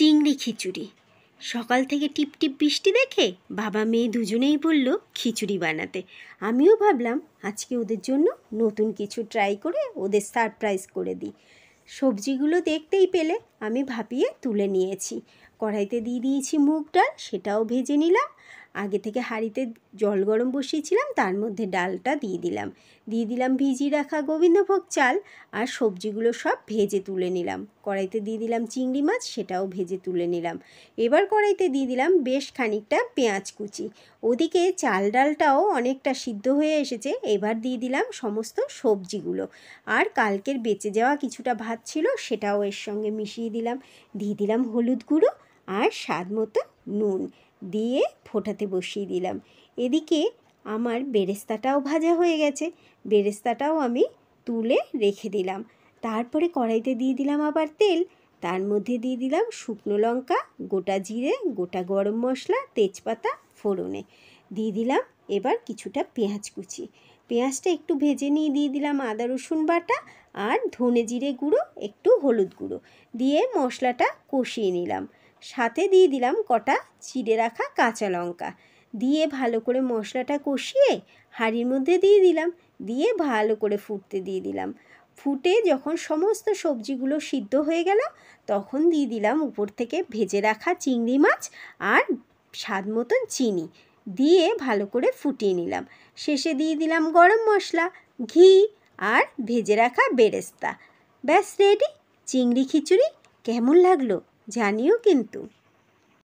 চিংড়ি খিচুড়ি সকাল থেকে টিপটিপ বৃষ্টি দেখে বাবা মেয়ে দুজনেই বলল খিচুড়ি বানাতে আমিও ভাবলাম আজকে ওদের জন্য নতুন কিছু ট্রাই করে ওদের সারপ্রাইজ করে দিই সবজিগুলো দেখতেই পেলে আমি ভাপিয়ে তুলে নিয়েছি কড়াইতে দিয়ে দিয়েছি মুগ ডাল সেটাও ভেজে নিলাম আগে থেকে হাঁড়িতে জল গরম বসিয়েছিলাম তার মধ্যে ডালটা দিয়ে দিলাম দিয়ে দিলাম ভিজিয়ে রাখা গোবিন্দভোগ চাল আর সবজিগুলো সব ভেজে তুলে নিলাম কড়াইতে দিয়ে দিলাম চিংড়ি মাছ সেটাও ভেজে তুলে নিলাম এবার কড়াইতে দিয়ে দিলাম বেশ খানিকটা পেঁয়াজ কুচি ওদিকে চাল ডালটাও অনেকটা সিদ্ধ হয়ে এসেছে এবার দিয়ে দিলাম সমস্ত সবজিগুলো আর কালকের বেঁচে যাওয়া কিছুটা ভাত ছিল সেটাও এর সঙ্গে মিশিয়ে দিয়ে দিলাম দিয়ে দিলাম হলুদ গুঁড়ো আর স্বাদ মতো নুন দিয়ে ফোটাতে বসিয়ে দিলাম এদিকে আমার বেরেস্তাটাও ভাজা হয়ে গেছে বেরেস্তাটাও আমি তুলে রেখে দিলাম তারপরে কড়াইতে দিয়ে দিলাম আবার তেল তার মধ্যে দিয়ে দিলাম শুকনো লঙ্কা গোটা জিরে গোটা গরম মশলা তেজপাতা ফোড়নে দিয়ে দিলাম এবার কিছুটা পেঁয়াজ কুচি পেঁয়াজটা একটু ভেজে নিয়ে দিয়ে দিলাম আদা রসুন বাটা আর ধনে জিরে গুঁড়ো একটু হলুদ গুঁড়ো দিয়ে মশলাটা কষিয়ে নিলাম সাথে দিয়ে দিলাম কটা চিড়ে রাখা কাঁচা লঙ্কা দিয়ে ভালো করে মশলাটা কষিয়ে হাঁড়ির মধ্যে দিয়ে দিলাম দিয়ে ভালো করে ফুটতে দিয়ে দিলাম ফুটে যখন সমস্ত সবজিগুলো সিদ্ধ হয়ে গেল তখন দিয়ে দিলাম উপর থেকে ভেজে রাখা চিংড়ি মাছ আর স্বাদ মতন চিনি দিয়ে ভালো করে ফুটিয়ে নিলাম শেষে দিয়ে দিলাম গরম মশলা ঘি আর ভেজে রাখা বেরেস্তা ব্যাস রেডি চিংড়ি খিচুড়ি কেমন লাগলো জানিও কিন্তু